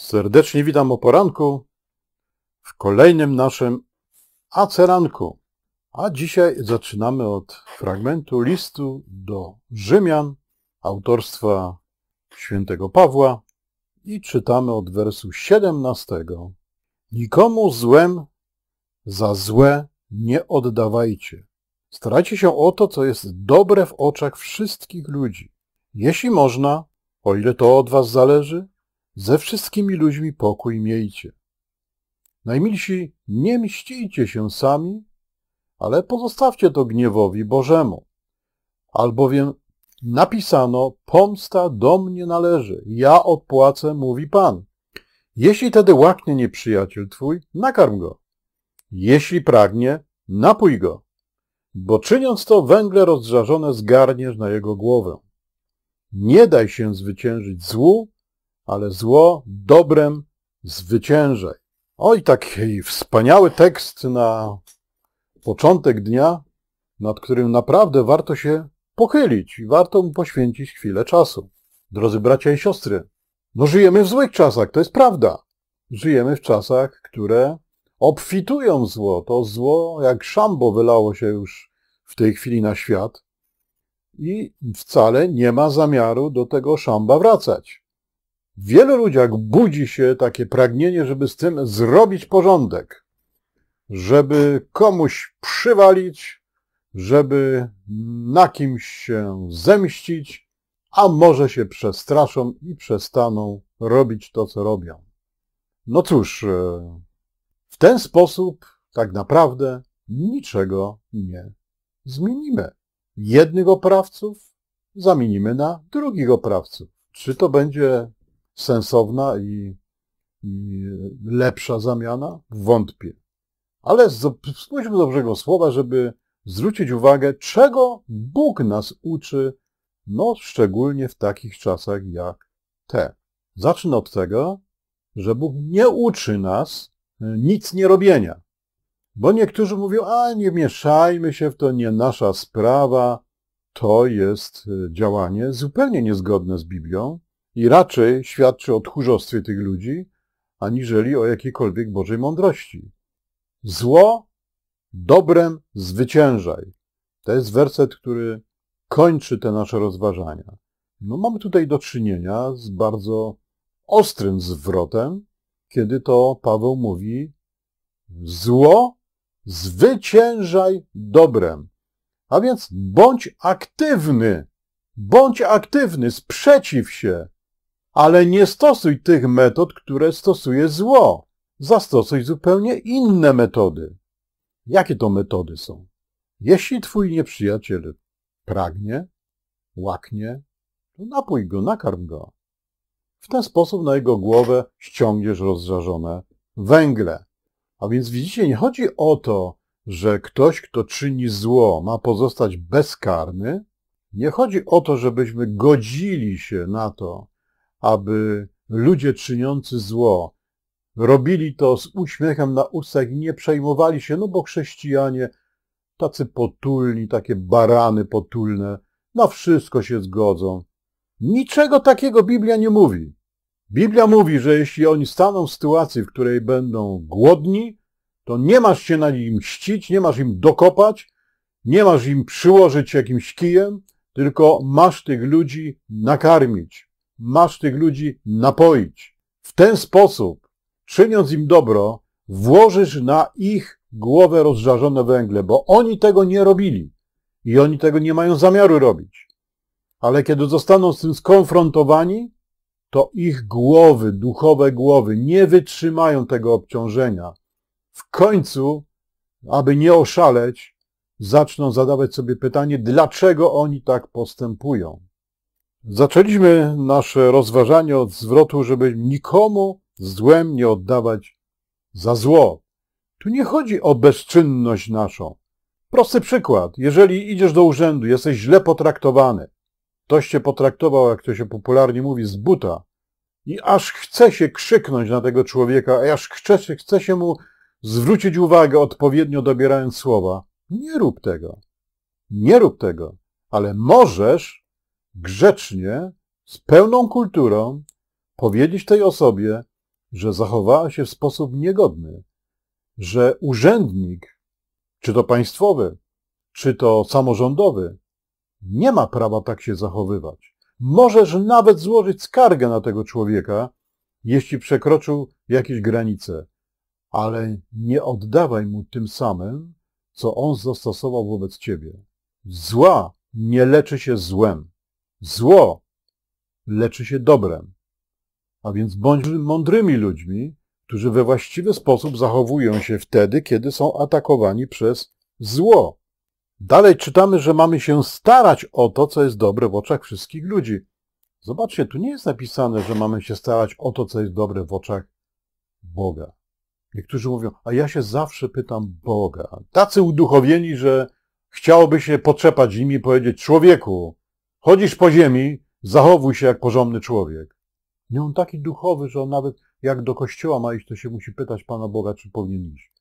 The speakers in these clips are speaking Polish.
Serdecznie witam o poranku w kolejnym naszym aceranku. A dzisiaj zaczynamy od fragmentu listu do Rzymian autorstwa świętego Pawła i czytamy od wersu 17. Nikomu złem za złe nie oddawajcie. Starajcie się o to, co jest dobre w oczach wszystkich ludzi. Jeśli można, o ile to od was zależy, ze wszystkimi ludźmi pokój miejcie. Najmilsi, nie mścijcie się sami, ale pozostawcie to gniewowi Bożemu. Albowiem napisano, pomsta do mnie należy, ja odpłacę, mówi Pan. Jeśli tedy łaknie nieprzyjaciel twój, nakarm go. Jeśli pragnie, napój go. Bo czyniąc to, węgle rozżarzone zgarniesz na jego głowę. Nie daj się zwyciężyć złu, ale zło dobrem zwyciężaj. Oj, taki wspaniały tekst na początek dnia, nad którym naprawdę warto się pochylić i warto mu poświęcić chwilę czasu. Drodzy bracia i siostry, no żyjemy w złych czasach, to jest prawda. Żyjemy w czasach, które obfitują zło. To zło jak szambo wylało się już w tej chwili na świat i wcale nie ma zamiaru do tego szamba wracać wielu ludziach budzi się takie pragnienie, żeby z tym zrobić porządek, żeby komuś przywalić, żeby na kimś się zemścić, a może się przestraszą i przestaną robić to, co robią. No cóż, e, w ten sposób tak naprawdę niczego nie zmienimy. Jednych oprawców zamienimy na drugich oprawców. Czy to będzie sensowna i, i lepsza zamiana? Wątpię. Ale spójrzmy do Bożego Słowa, żeby zwrócić uwagę, czego Bóg nas uczy, no szczególnie w takich czasach jak te. Zacznę od tego, że Bóg nie uczy nas e, nic nie robienia. Bo niektórzy mówią, a nie mieszajmy się w to, nie nasza sprawa. To jest e, działanie zupełnie niezgodne z Biblią, i raczej świadczy o tchórzostwie tych ludzi, aniżeli o jakiejkolwiek Bożej mądrości. Zło dobrem zwyciężaj. To jest werset, który kończy te nasze rozważania. No, mamy tutaj do czynienia z bardzo ostrym zwrotem, kiedy to Paweł mówi: Zło zwyciężaj dobrem. A więc bądź aktywny, bądź aktywny, sprzeciw się, ale nie stosuj tych metod, które stosuje zło. Zastosuj zupełnie inne metody. Jakie to metody są? Jeśli twój nieprzyjaciel pragnie, łaknie, to napój go, nakarm go. W ten sposób na jego głowę ściągniesz rozżarzone węgle. A więc widzicie, nie chodzi o to, że ktoś, kto czyni zło, ma pozostać bezkarny. Nie chodzi o to, żebyśmy godzili się na to, aby ludzie czyniący zło robili to z uśmiechem na ustach i nie przejmowali się, no bo chrześcijanie tacy potulni, takie barany potulne, na wszystko się zgodzą. Niczego takiego Biblia nie mówi. Biblia mówi, że jeśli oni staną w sytuacji, w której będą głodni, to nie masz się na nim mścić, nie masz im dokopać, nie masz im przyłożyć jakimś kijem, tylko masz tych ludzi nakarmić masz tych ludzi napoić. W ten sposób, czyniąc im dobro, włożysz na ich głowę rozżarzone węgle, bo oni tego nie robili i oni tego nie mają zamiaru robić. Ale kiedy zostaną z tym skonfrontowani, to ich głowy, duchowe głowy, nie wytrzymają tego obciążenia. W końcu, aby nie oszaleć, zaczną zadawać sobie pytanie, dlaczego oni tak postępują. Zaczęliśmy nasze rozważanie od zwrotu, żeby nikomu złem nie oddawać za zło. Tu nie chodzi o bezczynność naszą. Prosty przykład. Jeżeli idziesz do urzędu, jesteś źle potraktowany. Ktoś cię potraktował, jak to się popularnie mówi, z buta. I aż chce się krzyknąć na tego człowieka, a aż chce, chce się mu zwrócić uwagę, odpowiednio dobierając słowa. Nie rób tego. Nie rób tego. Ale możesz grzecznie, z pełną kulturą powiedzieć tej osobie, że zachowała się w sposób niegodny, że urzędnik, czy to państwowy, czy to samorządowy, nie ma prawa tak się zachowywać. Możesz nawet złożyć skargę na tego człowieka, jeśli przekroczył jakieś granice, ale nie oddawaj mu tym samym, co on zastosował wobec ciebie. Zła nie leczy się złem. Zło leczy się dobrem, a więc bądźmy mądrymi ludźmi, którzy we właściwy sposób zachowują się wtedy, kiedy są atakowani przez zło. Dalej czytamy, że mamy się starać o to, co jest dobre w oczach wszystkich ludzi. Zobaczcie, tu nie jest napisane, że mamy się starać o to, co jest dobre w oczach Boga. Niektórzy mówią, a ja się zawsze pytam Boga. Tacy uduchowieni, że chciałoby się potrzepać nimi i powiedzieć, człowieku, Chodzisz po ziemi, zachowuj się jak porządny człowiek. Nie on taki duchowy, że on nawet jak do kościoła ma iść, to się musi pytać Pana Boga, czy powinien iść.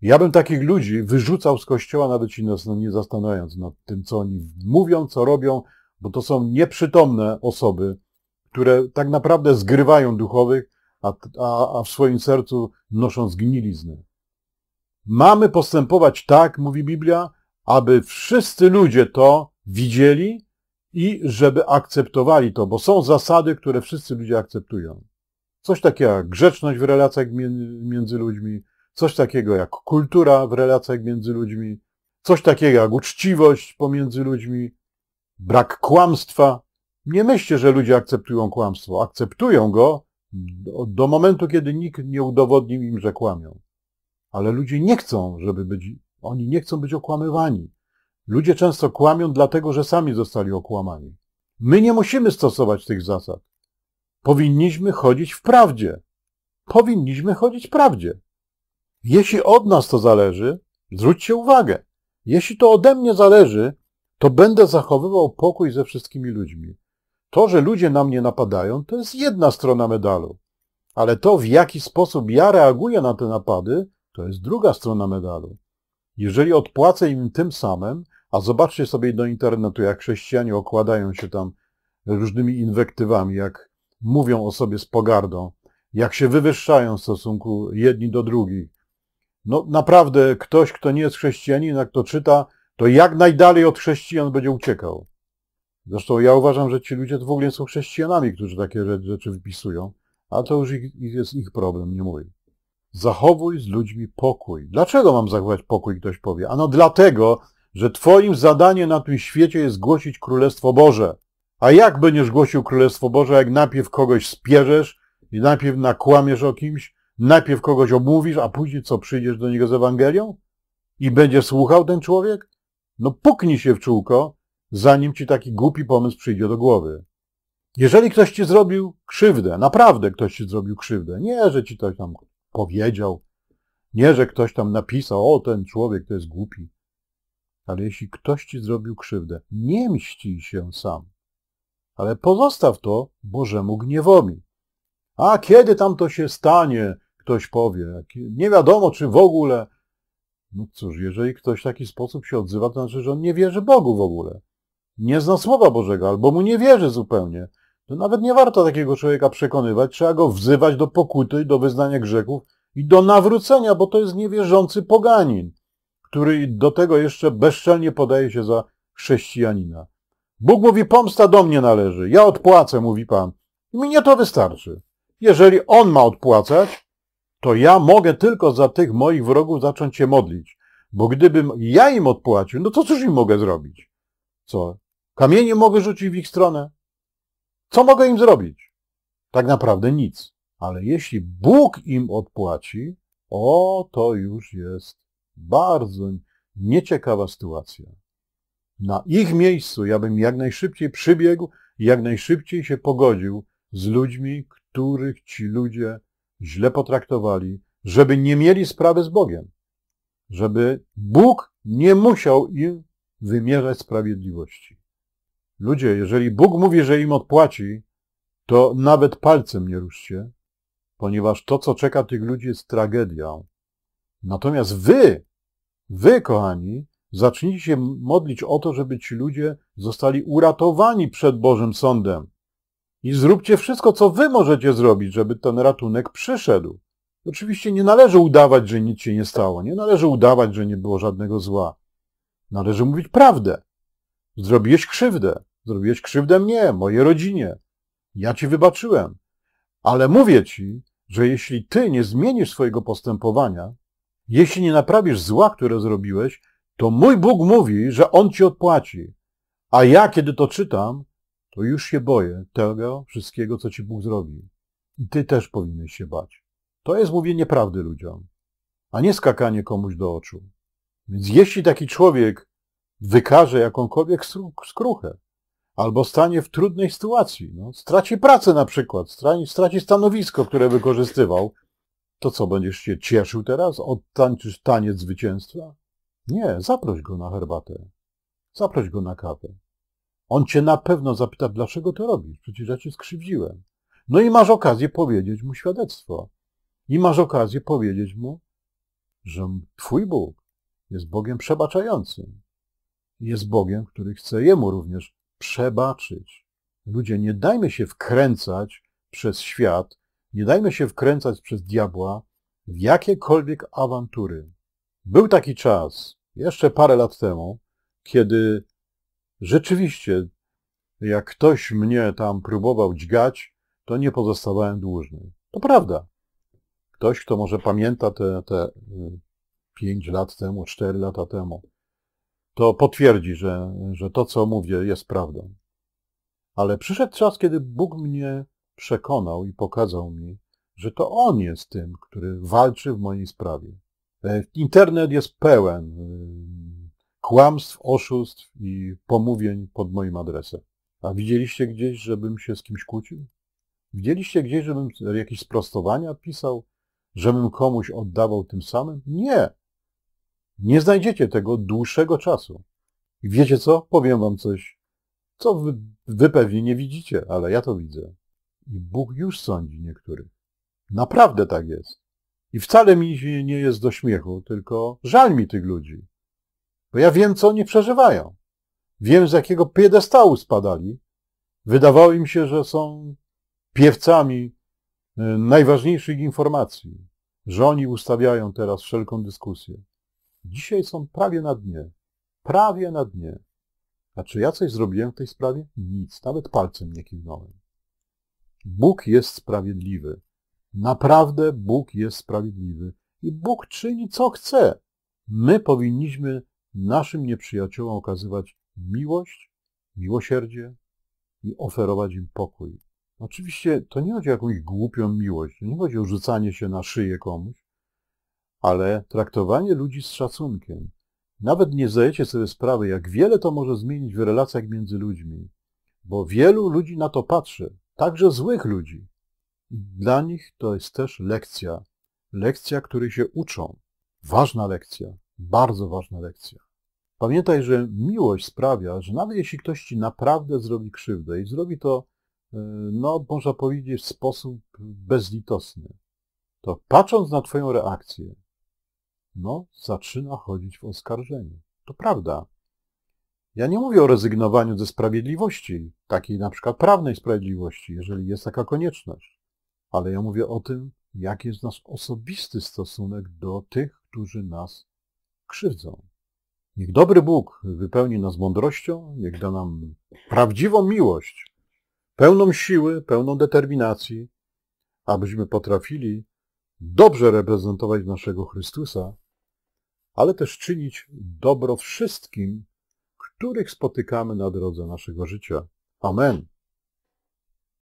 Ja bym takich ludzi wyrzucał z kościoła, nawet się no, nie zastanawiając nad tym, co oni mówią, co robią, bo to są nieprzytomne osoby, które tak naprawdę zgrywają duchowych, a, a, a w swoim sercu noszą zgnilizny. Mamy postępować tak, mówi Biblia, aby wszyscy ludzie to widzieli i żeby akceptowali to, bo są zasady, które wszyscy ludzie akceptują. Coś takiego jak grzeczność w relacjach między ludźmi, coś takiego jak kultura w relacjach między ludźmi, coś takiego jak uczciwość pomiędzy ludźmi, brak kłamstwa. Nie myślcie, że ludzie akceptują kłamstwo. Akceptują go do, do momentu, kiedy nikt nie udowodnił im, że kłamią. Ale ludzie nie chcą, żeby być, oni nie chcą być okłamywani. Ludzie często kłamią dlatego, że sami zostali okłamani. My nie musimy stosować tych zasad. Powinniśmy chodzić w prawdzie. Powinniśmy chodzić w prawdzie. Jeśli od nas to zależy, zwróćcie uwagę. Jeśli to ode mnie zależy, to będę zachowywał pokój ze wszystkimi ludźmi. To, że ludzie na mnie napadają, to jest jedna strona medalu. Ale to, w jaki sposób ja reaguję na te napady, to jest druga strona medalu. Jeżeli odpłacę im tym samym, a zobaczcie sobie do internetu, jak chrześcijanie okładają się tam różnymi inwektywami, jak mówią o sobie z pogardą, jak się wywyższają w stosunku jedni do drugich. No naprawdę ktoś, kto nie jest chrześcijanin, jak kto czyta, to jak najdalej od chrześcijan będzie uciekał. Zresztą ja uważam, że ci ludzie to w ogóle są chrześcijanami, którzy takie rzeczy wypisują, a to już ich, ich jest ich problem, nie mój. Zachowuj z ludźmi pokój. Dlaczego mam zachować pokój, ktoś powie? Ano dlatego, że Twoim zadaniem na tym świecie jest głosić Królestwo Boże. A jak będziesz głosił Królestwo Boże, jak najpierw kogoś spierzesz i najpierw nakłamiesz o kimś, najpierw kogoś omówisz, a później co, przyjdziesz do niego z Ewangelią? I będzie słuchał ten człowiek? No puknij się w czółko, zanim ci taki głupi pomysł przyjdzie do głowy. Jeżeli ktoś ci zrobił krzywdę, naprawdę ktoś ci zrobił krzywdę, nie, że ci ktoś tam powiedział, nie, że ktoś tam napisał, o ten człowiek to jest głupi. Ale jeśli ktoś ci zrobił krzywdę, nie mści się sam, ale pozostaw to Bożemu gniewowi. A kiedy tam to się stanie, ktoś powie, nie wiadomo czy w ogóle. No cóż, jeżeli ktoś w taki sposób się odzywa, to znaczy, że on nie wierzy Bogu w ogóle. Nie zna Słowa Bożego, albo mu nie wierzy zupełnie. To nawet nie warto takiego człowieka przekonywać, trzeba go wzywać do pokuty, do wyznania grzechów i do nawrócenia, bo to jest niewierzący poganin który do tego jeszcze bezczelnie podaje się za chrześcijanina. Bóg mówi, pomsta do mnie należy, ja odpłacę, mówi Pan. I mnie to wystarczy. Jeżeli On ma odpłacać, to ja mogę tylko za tych moich wrogów zacząć się modlić. Bo gdybym ja im odpłacił, no to cóż im mogę zrobić? Co? Kamienie mogę rzucić w ich stronę? Co mogę im zrobić? Tak naprawdę nic. Ale jeśli Bóg im odpłaci, o, to już jest bardzo nieciekawa sytuacja. Na ich miejscu ja bym jak najszybciej przybiegł i jak najszybciej się pogodził z ludźmi, których ci ludzie źle potraktowali, żeby nie mieli sprawy z Bogiem, żeby Bóg nie musiał im wymierzać sprawiedliwości. Ludzie, jeżeli Bóg mówi, że im odpłaci, to nawet palcem nie ruszcie, ponieważ to, co czeka tych ludzi, jest tragedią. Natomiast wy, wy, kochani, zacznijcie się modlić o to, żeby ci ludzie zostali uratowani przed Bożym Sądem. I zróbcie wszystko, co wy możecie zrobić, żeby ten ratunek przyszedł. Oczywiście nie należy udawać, że nic się nie stało. Nie należy udawać, że nie było żadnego zła. Należy mówić prawdę. Zrobiłeś krzywdę. Zrobiłeś krzywdę mnie, mojej rodzinie. Ja ci wybaczyłem. Ale mówię ci, że jeśli ty nie zmienisz swojego postępowania, jeśli nie naprawisz zła, które zrobiłeś, to mój Bóg mówi, że On ci odpłaci. A ja, kiedy to czytam, to już się boję tego wszystkiego, co ci Bóg zrobił. I ty też powinieneś się bać. To jest mówienie prawdy ludziom, a nie skakanie komuś do oczu. Więc jeśli taki człowiek wykaże jakąkolwiek skruchę, albo stanie w trudnej sytuacji, no, straci pracę na przykład, straci stanowisko, które wykorzystywał, to co, będziesz się cieszył teraz? Odtańczysz taniec zwycięstwa? Nie, zaproś go na herbatę. Zaproś go na kawę. On cię na pewno zapyta, dlaczego to robisz? Przecież ja cię skrzywdziłem. No i masz okazję powiedzieć mu świadectwo. I masz okazję powiedzieć mu, że twój Bóg jest Bogiem przebaczającym. Jest Bogiem, który chce jemu również przebaczyć. Ludzie, nie dajmy się wkręcać przez świat nie dajmy się wkręcać przez diabła w jakiekolwiek awantury. Był taki czas, jeszcze parę lat temu, kiedy rzeczywiście, jak ktoś mnie tam próbował dźgać, to nie pozostawałem dłużny. To prawda. Ktoś, kto może pamięta te, te 5 y, lat temu, 4 lata temu, to potwierdzi, że, że to, co mówię, jest prawdą. Ale przyszedł czas, kiedy Bóg mnie przekonał i pokazał mi, że to on jest tym, który walczy w mojej sprawie. E, internet jest pełen y, kłamstw, oszustw i pomówień pod moim adresem. A widzieliście gdzieś, żebym się z kimś kłócił? Widzieliście gdzieś, żebym jakieś sprostowania pisał? Żebym komuś oddawał tym samym? Nie. Nie znajdziecie tego dłuższego czasu. I wiecie co? Powiem wam coś, co wy, wy pewnie nie widzicie, ale ja to widzę. I Bóg już sądzi niektórych. Naprawdę tak jest. I wcale mi nie jest do śmiechu, tylko żal mi tych ludzi. Bo ja wiem, co oni przeżywają. Wiem, z jakiego piedestału spadali. Wydawało im się, że są piewcami e, najważniejszych informacji, że oni ustawiają teraz wszelką dyskusję. Dzisiaj są prawie na dnie. Prawie na dnie. A czy ja coś zrobiłem w tej sprawie? Nic. Nawet palcem nie kiwnąłem. Bóg jest sprawiedliwy. Naprawdę Bóg jest sprawiedliwy i Bóg czyni co chce. My powinniśmy naszym nieprzyjaciołom okazywać miłość, miłosierdzie i oferować im pokój. Oczywiście to nie chodzi o jakąś głupią miłość, to nie chodzi o rzucanie się na szyję komuś, ale traktowanie ludzi z szacunkiem. Nawet nie zdajecie sobie sprawy, jak wiele to może zmienić w relacjach między ludźmi, bo wielu ludzi na to patrzy, także złych ludzi. Dla nich to jest też lekcja. Lekcja, której się uczą. Ważna lekcja, bardzo ważna lekcja. Pamiętaj, że miłość sprawia, że nawet jeśli ktoś ci naprawdę zrobi krzywdę i zrobi to, e, no można powiedzieć, w sposób bezlitosny, to patrząc na Twoją reakcję, no zaczyna chodzić w oskarżeniu. To prawda. Ja nie mówię o rezygnowaniu ze sprawiedliwości, takiej na przykład prawnej sprawiedliwości, jeżeli jest taka konieczność, ale ja mówię o tym, jaki jest nasz osobisty stosunek do tych, którzy nas krzywdzą. Niech dobry Bóg wypełni nas mądrością, niech da nam prawdziwą miłość, pełną siły, pełną determinacji, abyśmy potrafili dobrze reprezentować naszego Chrystusa, ale też czynić dobro wszystkim, których spotykamy na drodze naszego życia. Amen.